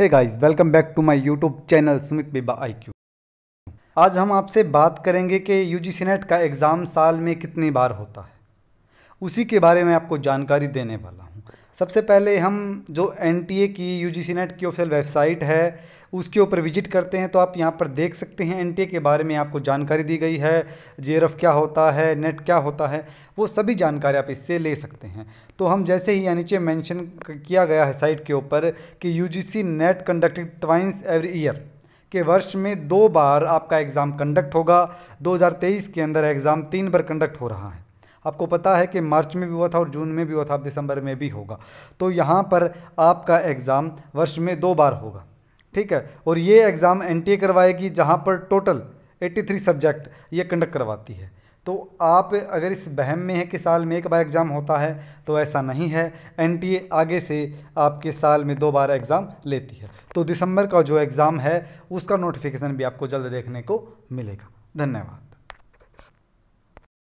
है guys welcome back to my YouTube channel Sumit बिबा IQ आज हम आपसे बात करेंगे कि यूजीसी नेट का एग्ज़ाम साल में कितनी बार होता है उसी के बारे में आपको जानकारी देने वाला सबसे पहले हम जो एन की यू जी नेट की ऑफिशियल वेबसाइट है उसके ऊपर विजिट करते हैं तो आप यहाँ पर देख सकते हैं एन के बारे में आपको जानकारी दी गई है जे क्या होता है नेट क्या होता है वो सभी जानकारी आप इससे ले सकते हैं तो हम जैसे ही यहाँ नीचे मैंशन किया गया है साइट के ऊपर कि U G NET conducted twice every year के वर्ष में दो बार आपका एग्ज़ाम कंडक्ट होगा 2023 के अंदर एग्ज़ाम तीन बार कंडक्ट हो रहा है आपको पता है कि मार्च में भी हुआ था और जून में भी हुआ था दिसंबर में भी होगा तो यहाँ पर आपका एग्ज़ाम वर्ष में दो बार होगा ठीक है और ये एग्ज़ाम एन करवाएगी जहाँ पर टोटल 83 सब्जेक्ट ये कंडक्ट करवाती है तो आप अगर इस बहम में है कि साल में एक बार एग्ज़ाम होता है तो ऐसा नहीं है एन आगे से आपके साल में दो बार एग्ज़ाम लेती है तो दिसंबर का जो एग्ज़ाम है उसका नोटिफिकेशन भी आपको जल्द देखने को मिलेगा धन्यवाद